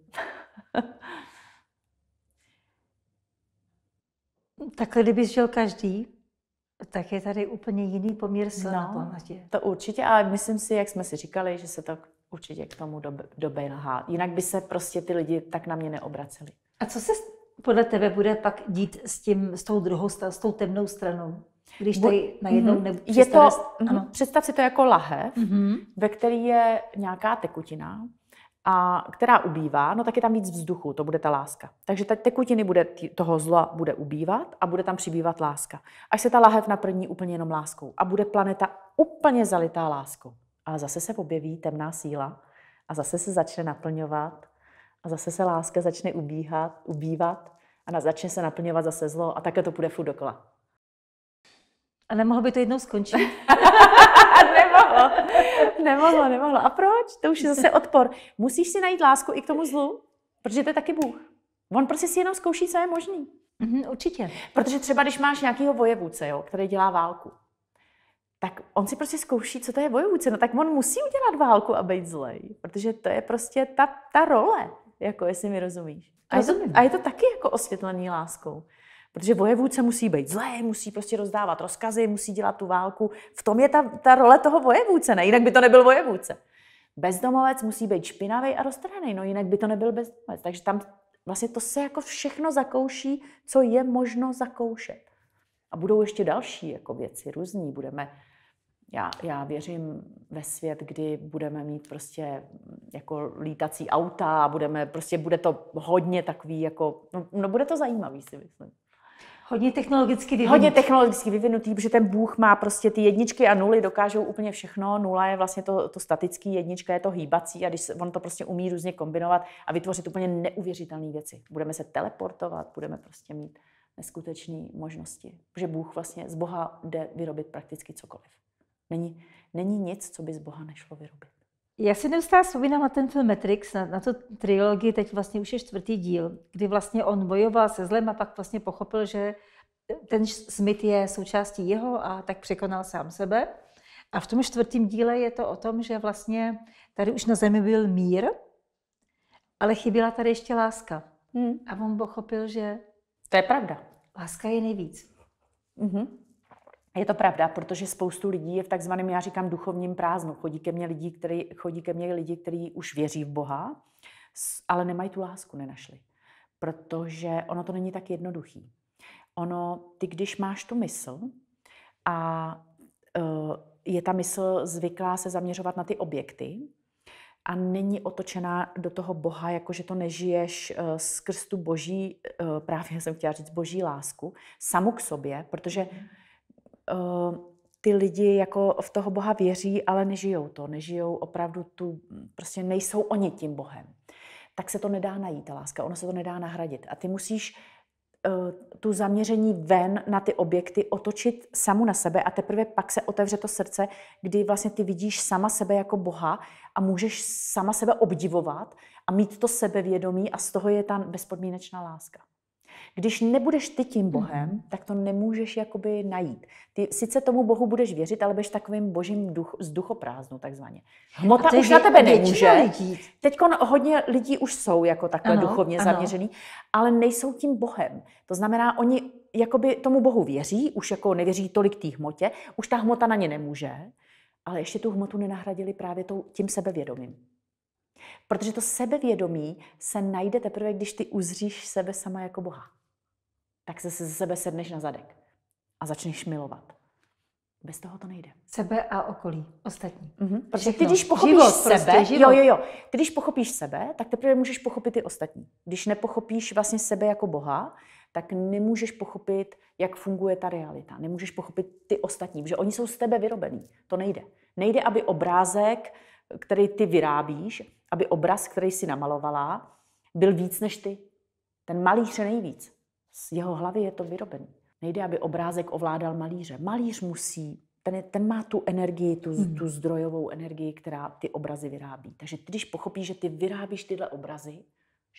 Takhle, kdyby žil každý, tak je tady úplně jiný poměr sil no, na planetě. To určitě, ale myslím si, jak jsme si říkali, že se to určitě k tomu dobelhá. Jinak by se prostě ty lidi tak na mě neobraceli. A co se podle tebe bude pak dít s, tím, s tou druhou, s tou temnou stranou? Když tady najednou mm-hmm. je to, mhm. ano. Představ si to jako lahev, mm-hmm. ve který je nějaká tekutina, a která ubývá, no tak je tam víc vzduchu, to bude ta láska. Takže ta tekutiny bude, toho zla bude ubývat a bude tam přibývat láska. Až se ta lahev naplní úplně jenom láskou a bude planeta úplně zalitá láskou. Ale zase se objeví temná síla a zase se začne naplňovat a zase se láska začne ubíhat, ubývat a začne se naplňovat zase zlo a také to bude furt dokola. A nemohlo by to jednou skončit? nemohlo. Nemohlo, nemohlo. A proč? To už je zase odpor. Musíš si najít lásku i k tomu zlu, protože to je taky Bůh. On prostě si jenom zkouší, co je možný. Mm-hmm, určitě. Protože třeba, když máš nějakého vojevůdce, jo, který dělá válku, tak on si prostě zkouší, co to je vojevůdce. No tak on musí udělat válku a být zlej, protože to je prostě ta, ta role, jako jestli mi rozumíš. A je, to, a je to taky jako osvětlený láskou. Protože vojevůdce musí být zlé, musí prostě rozdávat rozkazy, musí dělat tu válku. V tom je ta, ta role toho vojevůdce, ne? Jinak by to nebyl vojevůdce. Bezdomovec musí být špinavý a roztrhaný, no jinak by to nebyl bezdomovec. Takže tam vlastně to se jako všechno zakouší, co je možno zakoušet. A budou ještě další jako věci různý. Budeme, já, já věřím ve svět, kdy budeme mít prostě jako lítací auta, a budeme, prostě bude to hodně takový jako, no, no bude to zajímavý si myslím. Hodně technologicky vyvinutý. Hodně technologicky vyvinutý, protože ten Bůh má prostě ty jedničky a nuly dokážou úplně všechno. Nula je vlastně to, to statický, jednička je to hýbací a když on to prostě umí různě kombinovat a vytvořit úplně neuvěřitelné věci. Budeme se teleportovat, budeme prostě mít neskutečné možnosti. že Bůh vlastně z Boha jde vyrobit prakticky cokoliv. Není, není nic, co by z Boha nešlo vyrobit. Já si neustále vzpomínám na ten film Matrix, na, na tu trilogii, teď vlastně už je čtvrtý díl, kdy vlastně on bojoval se zlem a pak vlastně pochopil, že ten Smith je součástí jeho a tak překonal sám sebe. A v tom čtvrtém díle je to o tom, že vlastně tady už na zemi byl mír, ale chyběla tady ještě láska. Hmm. A on pochopil, že... To je pravda. Láska je nejvíc. Mm-hmm. Je to pravda, protože spoustu lidí je v takzvaném, já říkám, duchovním prázdnu. Chodí ke mně lidi, který, chodí ke mně lidi, kteří už věří v Boha, ale nemají tu lásku, nenašli. Protože ono to není tak jednoduchý. Ono, ty když máš tu mysl a e, je ta mysl zvyklá se zaměřovat na ty objekty, a není otočená do toho Boha, jakože to nežiješ e, skrz tu boží, e, právě jsem chtěla říct, boží lásku, samu k sobě, protože mhm. Eh, ty lidi jako v toho Boha věří, ale nežijou to, nežijou opravdu tu, prostě nejsou oni tím Bohem. Tak se to nedá najít, ta láska, ono se to nedá nahradit. A ty musíš eh, tu zaměření ven na ty objekty, otočit samu na sebe a teprve pak se otevře to srdce, kdy vlastně ty vidíš sama sebe jako Boha a můžeš sama sebe obdivovat a mít to sebevědomí a z toho je ta bezpodmínečná láska. Když nebudeš ty tím hmm. Bohem, tak to nemůžeš jakoby najít. Ty sice tomu Bohu budeš věřit, ale budeš takovým božím duch, vzduchoprázdnu takzvaně. Hmota už na tebe nemůže. Teď hodně lidí už jsou jako takhle ano, duchovně ano. zaměřený, ale nejsou tím Bohem. To znamená, oni jakoby tomu Bohu věří, už jako nevěří tolik té hmotě, už ta hmota na ně nemůže, ale ještě tu hmotu nenahradili právě tím sebevědomím. Protože to sebevědomí se najde teprve, když ty uzříš sebe sama jako Boha. Tak se ze sebe sedneš na zadek a začneš milovat. Bez toho to nejde. Sebe a okolí, ostatní. Mm-hmm. Protože ty, když pochopíš život, prostě, sebe, prostě, život. jo, jo, jo, ty, když pochopíš sebe, tak teprve můžeš pochopit i ostatní. Když nepochopíš vlastně sebe jako Boha, tak nemůžeš pochopit, jak funguje ta realita. Nemůžeš pochopit ty ostatní, že oni jsou z tebe vyrobení. To nejde. Nejde, aby obrázek který ty vyrábíš, aby obraz, který si namalovala, byl víc než ty. Ten malíř je nejvíc. Z jeho hlavy je to vyrobený. Nejde, aby obrázek ovládal malíře. Malíř musí, ten, ten má tu energii, tu, hmm. tu zdrojovou energii, která ty obrazy vyrábí. Takže když pochopíš, že ty vyrábíš tyhle obrazy,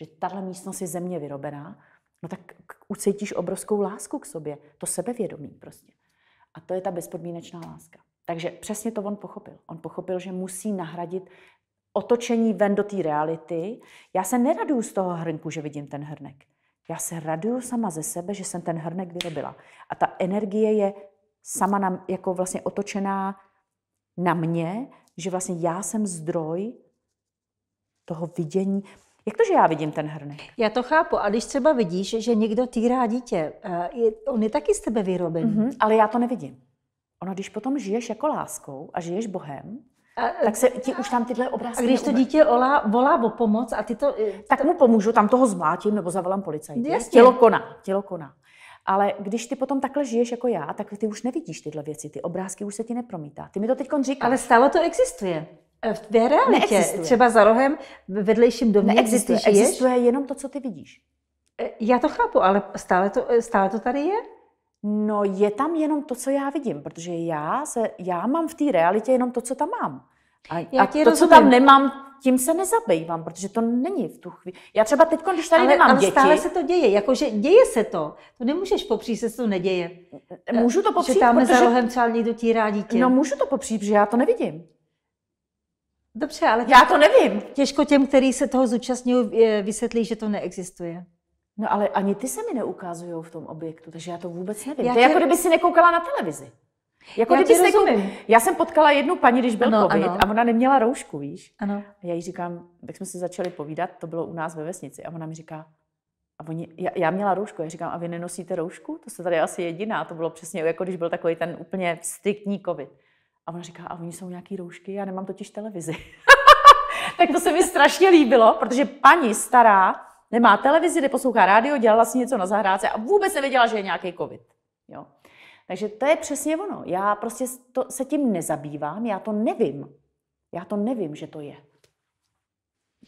že tahle místnost je země vyrobená, no tak ucítíš obrovskou lásku k sobě, to sebevědomí prostě. A to je ta bezpodmínečná láska. Takže přesně to on pochopil. On pochopil, že musí nahradit otočení ven do té reality. Já se neraduju z toho hrnku, že vidím ten hrnek. Já se raduju sama ze sebe, že jsem ten hrnek vyrobila. A ta energie je sama na, jako vlastně otočená na mě, že vlastně já jsem zdroj toho vidění. Jak to, že já vidím ten hrnek? Já to chápu. A když třeba vidíš, že někdo týrá dítě, eh, on je taky z tebe vyrobený. Mm-hmm, ale já to nevidím ono když potom žiješ jako láskou a žiješ Bohem, a, e, tak se ti už tam tyhle obrázky... A když to dítě olá, volá o pomoc a ty to... E, to... Tak mu pomůžu, tam toho zmlátím nebo zavolám policajt. Tělo koná, tělo koná. Ale když ty potom takhle žiješ jako já, tak ty už nevidíš tyhle věci, ty obrázky už se ti nepromítá. Ty mi to teď říkáš. Ale stále to existuje. E, v té realitě, neexistuje. třeba za rohem, v vedlejším domě, neexistuje. Existuje jenom to, co ty vidíš. Já to chápu, ale stále to, stále to tady je? No je tam jenom to, co já vidím, protože já, se, já mám v té realitě jenom to, co tam mám. A, a to, rozumím. co tam nemám, tím se nezabývám, protože to není v tu chvíli. Já třeba teď, když tady ale, nemám ale děti... stále se to děje, jakože děje se to. To nemůžeš popřít, se to neděje. Eh, můžu to eh, popřít, že tam protože... za rohem třeba někdo týrá dítě. No můžu to popřít, protože já to nevidím. Dobře, ale... Já to nevím. Těžko těm, který se toho zúčastňují, eh, vysvětlí, že to neexistuje. No ale ani ty se mi neukazují v tom objektu, takže já to vůbec nevím. Já to je tě... jako kdyby si nekoukala na televizi. Jako já kdyby si nekou... Já jsem potkala jednu paní, když byl ano, covid ano. a ona neměla roušku, víš? Ano. A já jí říkám, tak jsme se začali povídat, to bylo u nás ve vesnici a ona mi říká, a oni, já, já měla roušku, já říkám, a vy nenosíte roušku? To se tady asi jediná, to bylo přesně jako když byl takový ten úplně striktní covid. A ona říká, a oni jsou nějaký roušky, já nemám totiž televizi. tak to se mi strašně líbilo, protože paní stará, nemá televizi, neposlouchá rádio, dělala si něco na zahrádce a vůbec nevěděla, že je nějaký covid. Jo? Takže to je přesně ono. Já prostě to, se tím nezabývám, já to nevím. Já to nevím, že to je.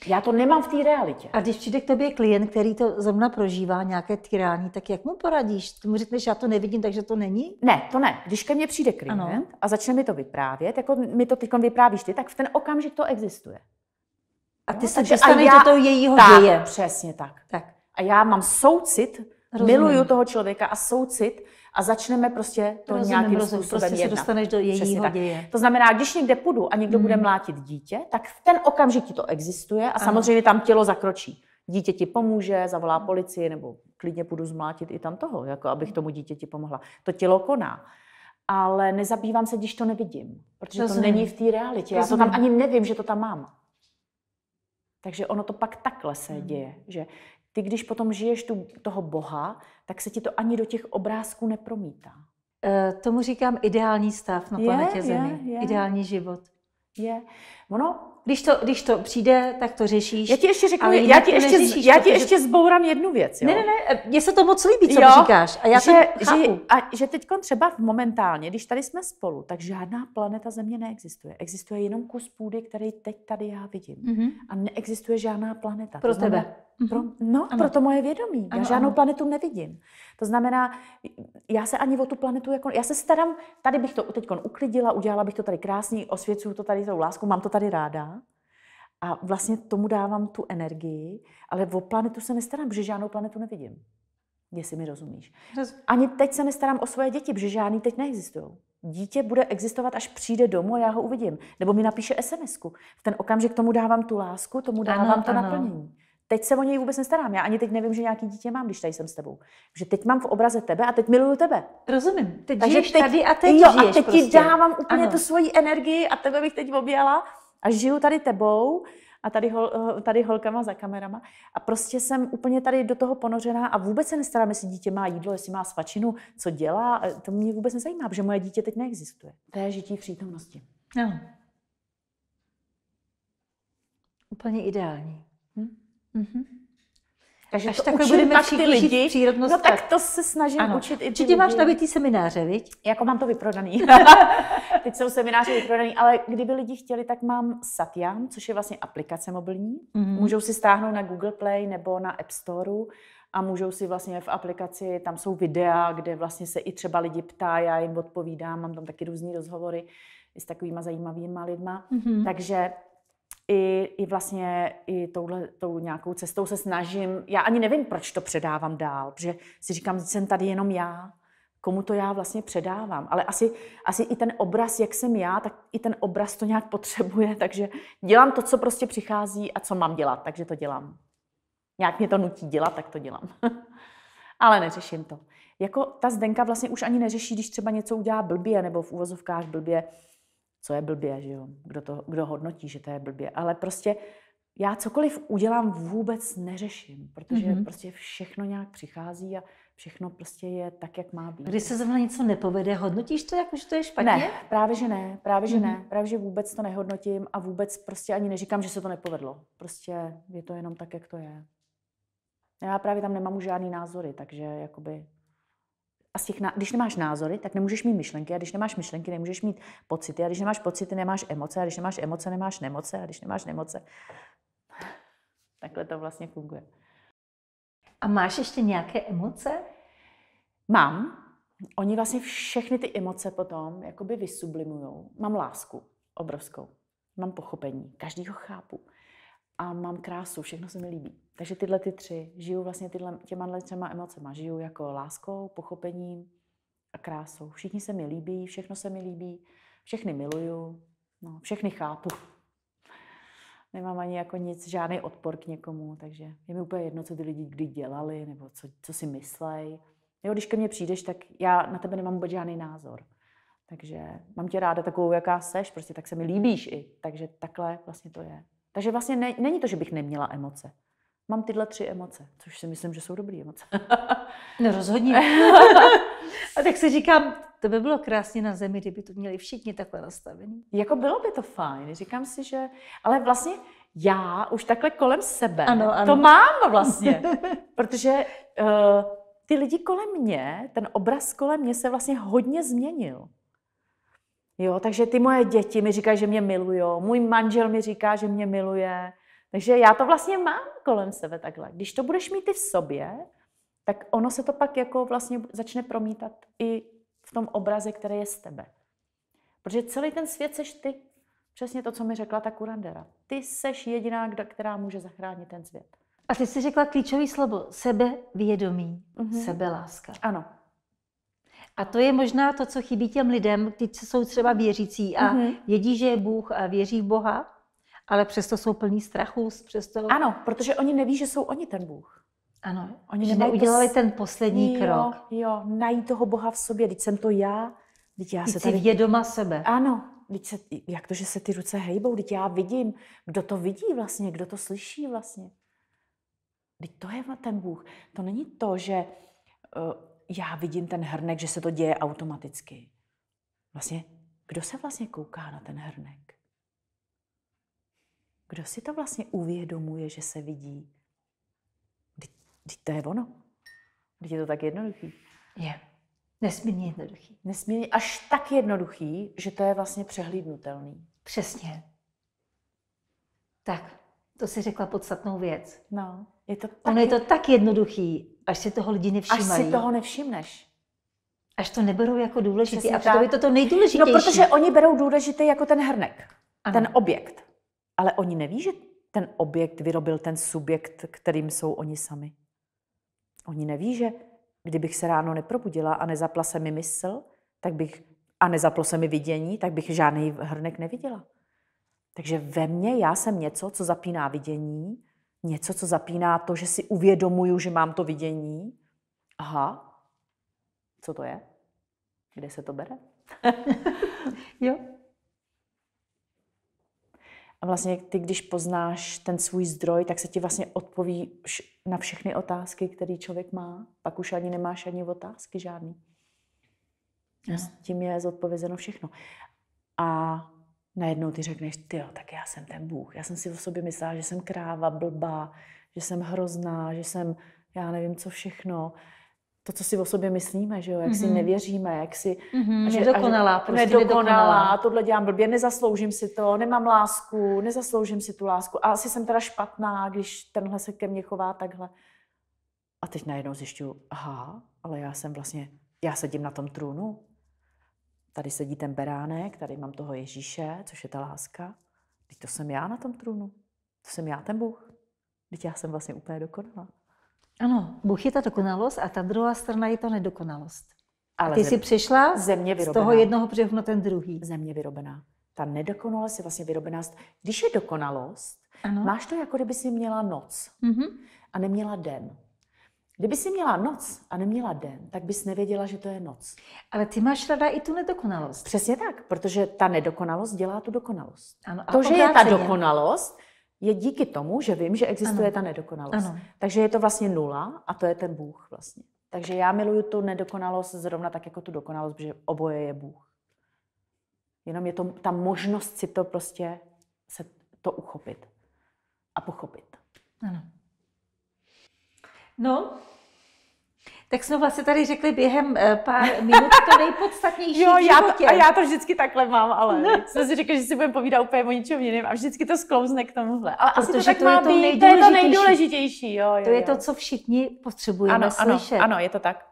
Já to nemám v té realitě. A když přijde k tobě klient, který to zrovna prožívá, nějaké tyrání, tak jak mu poradíš? Ty mu řekneš, já to nevidím, takže to není? Ne, to ne. Když ke mně přijde klient ano. a začne mi to vyprávět, jako mi to teď vyprávíš ty, tak v ten okamžik to existuje. A ty se dostaneš já, do toho jejího tak, děje. Přesně tak. tak. A já mám soucit, rozumím. miluju toho člověka a soucit a začneme prostě to rozumím, nějakým rozumím, způsobem prostě jednat. se dostaneš do jejího Přesně děje. Tak. To znamená, když někde půjdu a někdo hmm. bude mlátit dítě, tak v ten okamžik ti to existuje a ano. samozřejmě tam tělo zakročí. Dítě ti pomůže, zavolá policii nebo klidně půjdu zmlátit i tam toho, jako abych tomu dítěti pomohla. To tělo koná ale nezabývám se, když to nevidím, protože Rozumím. to není v té realitě. Rozumím. Já to tam ani nevím, že to tam mám. Takže ono to pak takhle se hmm. děje, že ty, když potom žiješ tu, toho Boha, tak se ti to ani do těch obrázků nepromítá. E, tomu říkám ideální stav na planetě Zemi, je, je. ideální život. Je. Ono, když to, když to přijde, tak to řešíš. Já ti ještě řeknu, ale já ti ještě, já ti protože... ještě zbourám jednu věc. Jo? Ne, ne, ne, mně se to moc líbí, co jo, říkáš. A já že, to Že, a že teď třeba momentálně, když tady jsme spolu, tak žádná planeta Země neexistuje. Existuje jenom kus půdy, který teď tady já vidím. Mm-hmm. A neexistuje žádná planeta. Pro to tebe. Znamená, mm-hmm. pro, mhm. no, ano. pro to moje vědomí. Ano, já žádnou ano. planetu nevidím. To znamená, já se ani o tu planetu, jako, já se starám, tady bych to teď uklidila, udělala bych to tady krásný, osvěcuju to tady tou láskou, mám to tady tady ráda a vlastně tomu dávám tu energii, ale o planetu se nestarám, protože žádnou planetu nevidím. Jestli mi rozumíš. Ani teď se nestarám o svoje děti, protože žádný teď neexistují. Dítě bude existovat, až přijde domů a já ho uvidím. Nebo mi napíše sms -ku. V ten okamžik tomu dávám tu lásku, tomu dávám ano, to ano. naplnění. Teď se o něj vůbec nestarám. Já ani teď nevím, že nějaký dítě mám, když tady jsem s tebou. Že teď mám v obraze tebe a teď miluju tebe. Rozumím. Teď Takže žiješ teď, tady a teď jo, žiješ a teď prostě. ti dávám úplně ano. tu svoji energii a tebe bych teď objala a žiju tady tebou a tady, hol, eh, tady holkama za kamerama. A prostě jsem úplně tady do toho ponořená a vůbec se nestarám, jestli dítě má jídlo, jestli má svačinu, co dělá. To mě vůbec nezajímá, protože moje dítě teď neexistuje. To je žití přítomnosti. No. Úplně ideální. Hm? Mm-hmm. Takže Až to takhle budeme pak ty lidi. No tak to se snažím ano. učit i ty lidi. máš nabitý semináře, viď? Jako mám to vyprodaný. Teď jsou semináře vyprodaný, ale kdyby lidi chtěli, tak mám Satyam, což je vlastně aplikace mobilní. Mm-hmm. Můžou si stáhnout na Google Play nebo na App Store a můžou si vlastně v aplikaci, tam jsou videa, kde vlastně se i třeba lidi ptá, já jim odpovídám, mám tam taky různý rozhovory s takovýma zajímavýma lidma. Mm-hmm. Takže i, i vlastně i touhle, tou nějakou cestou se snažím, já ani nevím, proč to předávám dál, protože si říkám, že jsem tady jenom já, komu to já vlastně předávám, ale asi, asi i ten obraz, jak jsem já, tak i ten obraz to nějak potřebuje, takže dělám to, co prostě přichází a co mám dělat, takže to dělám. Nějak mě to nutí dělat, tak to dělám. ale neřeším to. Jako ta Zdenka vlastně už ani neřeší, když třeba něco udělá blbě, nebo v úvozovkách blbě, co je blbě, že jo? Kdo, to, kdo hodnotí, že to je blbě. Ale prostě já cokoliv udělám, vůbec neřeším, protože mm-hmm. prostě všechno nějak přichází a všechno prostě je tak, jak má být. Když se zrovna něco nepovede, hodnotíš to, jak už to je špatně? Ne, právě že ne, právě že mm-hmm. ne, mhm. právě že vůbec to nehodnotím a vůbec prostě ani neříkám, že se to nepovedlo. Prostě je to jenom tak, jak to je. Já právě tam nemám už žádný názory, takže jakoby a z těch, když nemáš názory, tak nemůžeš mít myšlenky a když nemáš myšlenky, nemůžeš mít pocity a když nemáš pocity, nemáš emoce a když nemáš emoce, nemáš nemoce a když nemáš nemoce. Takhle to vlastně funguje. A máš ještě nějaké emoce? Mám. Oni vlastně všechny ty emoce potom jakoby vysublimujou. Mám lásku obrovskou. Mám pochopení. ho chápu a mám krásu, všechno se mi líbí. Takže tyhle ty tři, žiju vlastně tyhle, těma třema emocema. Žiju jako láskou, pochopením a krásou. Všichni se mi líbí, všechno se mi líbí, všechny miluju, no, všechny chápu. Nemám ani jako nic, žádný odpor k někomu, takže je mi úplně jedno, co ty lidi kdy dělali, nebo co, co si myslej. Jo, když ke mně přijdeš, tak já na tebe nemám vůbec žádný názor. Takže mám tě ráda takovou, jaká seš, prostě tak se mi líbíš i. Takže takhle vlastně to je. Takže vlastně ne, není to, že bych neměla emoce. Mám tyhle tři emoce, což si myslím, že jsou dobré emoce. no rozhodně. a tak si říkám, to by bylo krásně na zemi, kdyby to měli všichni takhle nastavený. Jako bylo by to fajn, říkám si, že... Ale vlastně já už takhle kolem sebe ano, ano. to mám vlastně. protože uh, ty lidi kolem mě, ten obraz kolem mě se vlastně hodně změnil. Jo, takže ty moje děti mi říkají, že mě milují, můj manžel mi říká, že mě miluje. Takže já to vlastně mám kolem sebe takhle. Když to budeš mít i v sobě, tak ono se to pak jako vlastně začne promítat i v tom obraze, který je z tebe. Protože celý ten svět seš ty. Přesně to, co mi řekla ta kurandera. Ty seš jediná, která může zachránit ten svět. A ty jsi řekla klíčový slovo sebevědomí, mm-hmm. sebeláska. Ano. A to je možná to, co chybí těm lidem, kteří jsou třeba věřící a mm-hmm. vědí, že je Bůh a věří v Boha, ale přesto jsou plní strachu, přesto... Ano, protože oni neví, že jsou oni ten Bůh. Ano, oni že neudělali to... ten poslední jo, krok. Jo, najít toho Boha v sobě, teď jsem to já, teď já se tady... vědoma sebe. Ano, teď se, jak to, že se ty ruce hejbou, teď já vidím, kdo to vidí vlastně, kdo to slyší vlastně. Teď to je ten Bůh. To není to, že eh, já vidím ten hrnek, že se to děje automaticky. Vlastně, kdo se vlastně kouká na ten hrnek? Kdo si to vlastně uvědomuje, že se vidí? Vždyť to je ono. Vždyť je to tak jednoduchý. Je. Nesmírně jednoduchý. Nesmírně až tak jednoduchý, že to je vlastně přehlídnutelný. Přesně. Tak, to si řekla podstatnou věc. No, je to tak... On je to tak jednoduchý až si toho lidi nevšimají. Až si toho nevšimneš. Až to neberou jako důležitý. Přesně a jako to je to to nejdůležitější. No, protože oni berou důležitý jako ten hrnek, ano. ten objekt. Ale oni neví, že ten objekt vyrobil ten subjekt, kterým jsou oni sami. Oni neví, že kdybych se ráno neprobudila a nezapla se mi mysl, tak bych, a nezaplo se mi vidění, tak bych žádný hrnek neviděla. Takže ve mně já jsem něco, co zapíná vidění, něco, co zapíná to, že si uvědomuju, že mám to vidění. Aha, co to je? Kde se to bere? jo. A vlastně ty, když poznáš ten svůj zdroj, tak se ti vlastně odpoví na všechny otázky, které člověk má. Pak už ani nemáš ani otázky žádný. No. S tím je zodpovězeno všechno. A najednou ty řekneš, ty jo, tak já jsem ten Bůh. Já jsem si o sobě myslela, že jsem kráva, blbá, že jsem hrozná, že jsem, já nevím, co všechno. To, co si o sobě myslíme, že jo, jak mm-hmm. si mhm. nevěříme, jak si... Mm-hmm. Že, nedokonalá, až, prostě nedokonalá, nedokonalá. Tohle dělám blbě, nezasloužím si to, nemám lásku, nezasloužím si tu lásku. A asi jsem teda špatná, když tenhle se ke mně chová takhle. A teď najednou zjišťuju, aha, ale já jsem vlastně, já sedím na tom trůnu, Tady sedí ten beránek, tady mám toho Ježíše, což je ta láska. Teď to jsem já na tom trůnu. To jsem já ten Bůh. Teď já jsem vlastně úplně dokonalá. Ano, Bůh je ta dokonalost a ta druhá strana je ta nedokonalost. Ale a ty země, jsi přišla země vyrobená. z toho jednoho břehu na ten druhý. Země vyrobená. Ta nedokonalost je vlastně vyrobená. Když je dokonalost, ano. máš to jako kdyby si měla noc mm-hmm. a neměla den. Kdyby si měla noc a neměla den, tak bys nevěděla, že to je noc. Ale ty máš rada i tu nedokonalost. Přesně tak, protože ta nedokonalost dělá tu dokonalost. Ano, a to, že je ta dokonalost, je díky tomu, že vím, že existuje ano. ta nedokonalost. Ano. Takže je to vlastně nula a to je ten Bůh vlastně. Takže já miluju tu nedokonalost zrovna tak jako tu dokonalost, protože oboje je Bůh. Jenom je to ta možnost si to prostě se to uchopit a pochopit. Ano. No, tak jsme vlastně tady řekli během eh, pár minut to nejpodstatnější jo, já to, a já to vždycky takhle mám, ale no. jsem si řekla, že si budeme povídat úplně o ničem jiném a vždycky to sklouzne k tomuhle. Ale asi to tak to má to být, to je to nejdůležitější. Jo, jo, to je jo. to, co všichni potřebujeme ano, slyšet. Ano, ano, je to tak.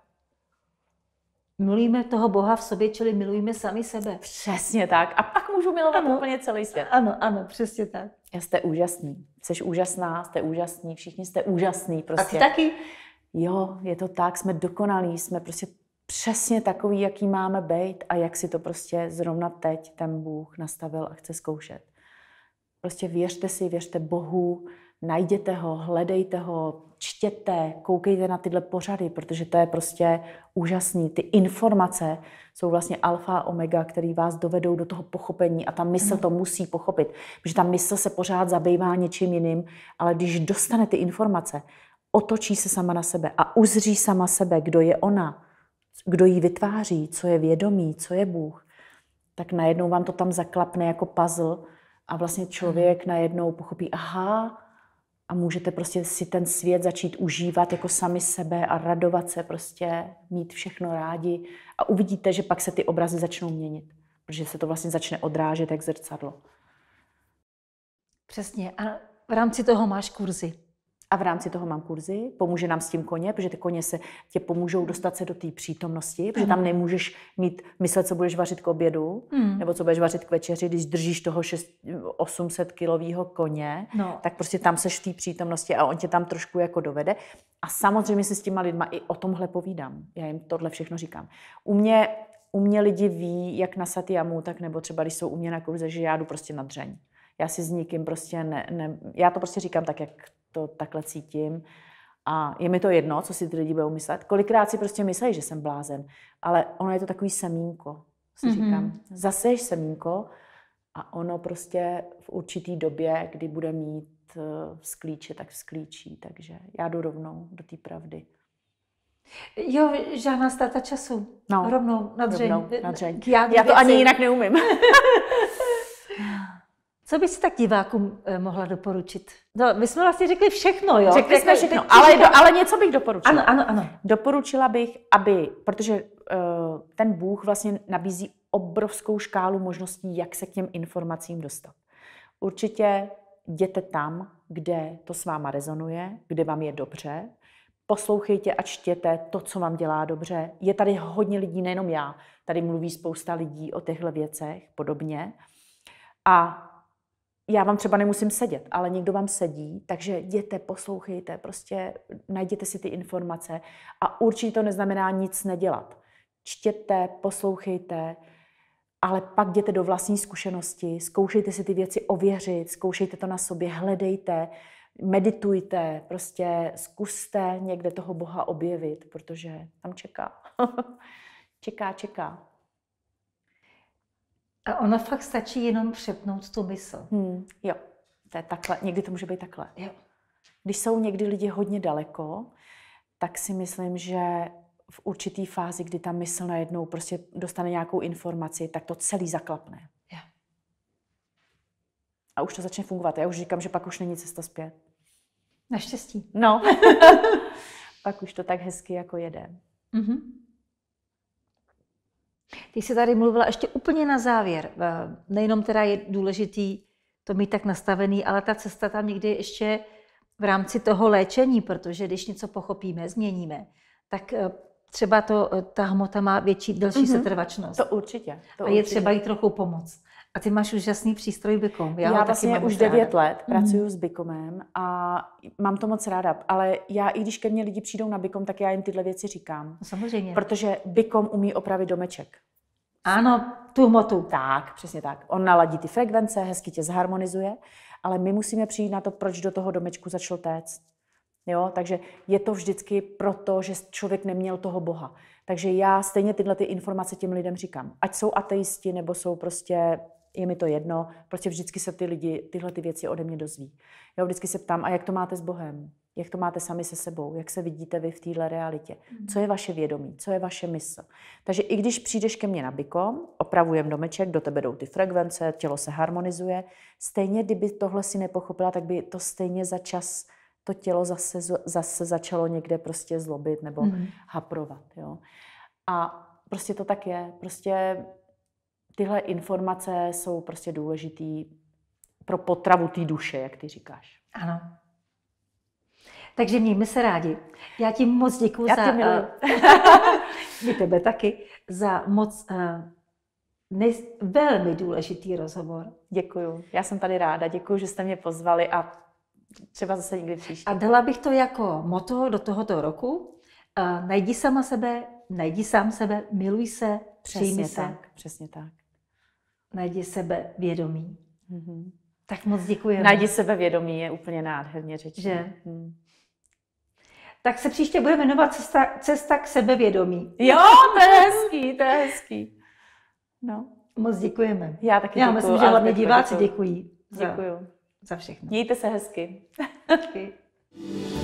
Milujeme toho Boha v sobě, čili milujeme sami sebe. Přesně tak. A pak můžu milovat ano. úplně celý svět. Ano, ano, přesně tak. Jste úžasný. Jsi úžasná, jste úžasný. všichni jste úžasný. Prostě. A ty prostě. taky? Jo, je to tak, jsme dokonalí, jsme prostě přesně takový, jaký máme být a jak si to prostě zrovna teď ten Bůh nastavil a chce zkoušet. Prostě věřte si, věřte Bohu, najděte ho, hledejte ho, čtěte, koukejte na tyhle pořady, protože to je prostě úžasný. Ty informace jsou vlastně alfa a omega, který vás dovedou do toho pochopení a ta mysl to musí pochopit, protože ta mysl se pořád zabývá něčím jiným, ale když dostane ty informace, otočí se sama na sebe a uzří sama sebe, kdo je ona, kdo ji vytváří, co je vědomí, co je Bůh, tak najednou vám to tam zaklapne jako puzzle a vlastně člověk mhm. najednou pochopí, aha, a můžete prostě si ten svět začít užívat jako sami sebe a radovat se, prostě mít všechno rádi a uvidíte, že pak se ty obrazy začnou měnit, protože se to vlastně začne odrážet jak zrcadlo. Přesně. A v rámci toho máš kurzy. A v rámci toho mám kurzy, pomůže nám s tím koně, protože ty koně se tě pomůžou dostat se do té přítomnosti, protože tam mhm. nemůžeš mít myslet, co budeš vařit k obědu, mm. nebo co budeš vařit k večeři, když držíš toho 800 kilového koně, no. tak prostě tam seš v té přítomnosti a on tě tam trošku jako dovede. A samozřejmě si s těma lidma i o tomhle povídám. Já jim tohle všechno říkám. U mě u mě lidi ví, jak na Satyamu, tak nebo třeba když jsou u mě na kurze, že já jdu prostě na dřeň. Já si s nikým prostě ne, ne já to prostě říkám tak, jak to takhle cítím. A je mi to jedno, co si ty lidi budou myslet. Kolikrát si prostě myslí, že jsem blázen, ale ono je to takový semínko, si mm-hmm. říkám. Zaseš semínko a ono prostě v určitý době, kdy bude mít sklíče, eh, tak sklíčí. Takže já jdu rovnou do té pravdy. Jo, žádná strata času. No. Rovnou, nadřeň. Rovnou, nadřeň. Já, já to věci. ani jinak neumím. Co bys tak divákům eh, mohla doporučit? No, my jsme vlastně řekli všechno, jo? Řekli jsme jako všechno, ale, do, ale něco bych doporučila. Ano, ano, ano. Doporučila bych, aby, protože uh, ten Bůh vlastně nabízí obrovskou škálu možností, jak se k těm informacím dostat. Určitě jděte tam, kde to s váma rezonuje, kde vám je dobře, poslouchejte a čtěte to, co vám dělá dobře. Je tady hodně lidí, nejenom já, tady mluví spousta lidí o těchto věcech podobně. A já vám třeba nemusím sedět, ale někdo vám sedí, takže jděte, poslouchejte, prostě najděte si ty informace a určitě to neznamená nic nedělat. Čtěte, poslouchejte, ale pak jděte do vlastní zkušenosti, zkoušejte si ty věci ověřit, zkoušejte to na sobě, hledejte, meditujte, prostě zkuste někde toho Boha objevit, protože tam čeká. čeká, čeká. A ono fakt stačí jenom přepnout tu mysl. Hmm, jo, to je takhle. Někdy to může být takhle. Jo. Když jsou někdy lidi hodně daleko, tak si myslím, že v určitý fázi, kdy ta mysl najednou prostě dostane nějakou informaci, tak to celý zaklapne. Jo. A už to začne fungovat. Já už říkám, že pak už není cesta zpět. Naštěstí. No. pak už to tak hezky jako jede. Mm-hmm. Ty jsi tady mluvila ještě úplně na závěr. Eh, nejenom teda je důležitý to mít tak nastavený, ale ta cesta tam někdy ještě v rámci toho léčení, protože když něco pochopíme, změníme, tak eh, třeba to, eh, ta hmota má větší, delší mm-hmm. setrvačnost. To určitě. To a je určitě. třeba jí trochu pomoct. A ty máš úžasný přístroj Bikom. Já, já vlastně už devět let mm. s Bikomem a mám to moc ráda, ale já i když ke mně lidi přijdou na Bikom, tak já jim tyhle věci říkám. No, samozřejmě. Protože Bikom umí opravit domeček. Ano, tu hmotu. Tak, přesně tak. On naladí ty frekvence, hezky tě zharmonizuje, ale my musíme přijít na to, proč do toho domečku začal téct. Jo, takže je to vždycky proto, že člověk neměl toho Boha. Takže já stejně tyhle ty informace těm lidem říkám. Ať jsou ateisti, nebo jsou prostě je mi to jedno, prostě vždycky se ty lidi tyhle ty věci ode mě dozví. Já vždycky se ptám, a jak to máte s Bohem? Jak to máte sami se sebou? Jak se vidíte vy v téhle realitě? Mhm. Co je vaše vědomí? Co je vaše mysl? Takže i když přijdeš ke mně na byko, opravujem domeček, do tebe jdou ty frekvence, tělo se harmonizuje, stejně kdyby tohle si nepochopila, tak by to stejně za čas to tělo zase, zase začalo někde prostě zlobit nebo mm. haprovat. Jo? A prostě to tak je. Prostě tyhle informace jsou prostě důležitý pro potravu té duše, jak ty říkáš. Ano. Takže mějme se rádi. Já ti moc děkuji za... Tě eh, tebe taky. Za moc uh, eh, ne, velmi důležitý rozhovor. Děkuju. Já jsem tady ráda. Děkuju, že jste mě pozvali a třeba zase někdy příště. A dala bych to jako moto do tohoto roku. Uh, najdi sama sebe, najdi sám sebe, miluj se, přijmi se. Tak, přesně tak najdi sebe vědomí. Mm-hmm. Tak moc děkuji. Najdi sebe vědomí je úplně nádherně řečeno. Mm. Tak se příště bude jmenovat cesta, cesta k sebevědomí. Jo, to je hezký, to je hezký. No. Moc děkujeme. Já taky Já děkuju, myslím, že hlavně diváci děkuji. děkují. Děkuju. Za, za všechno. Mějte se hezky. Děkuji.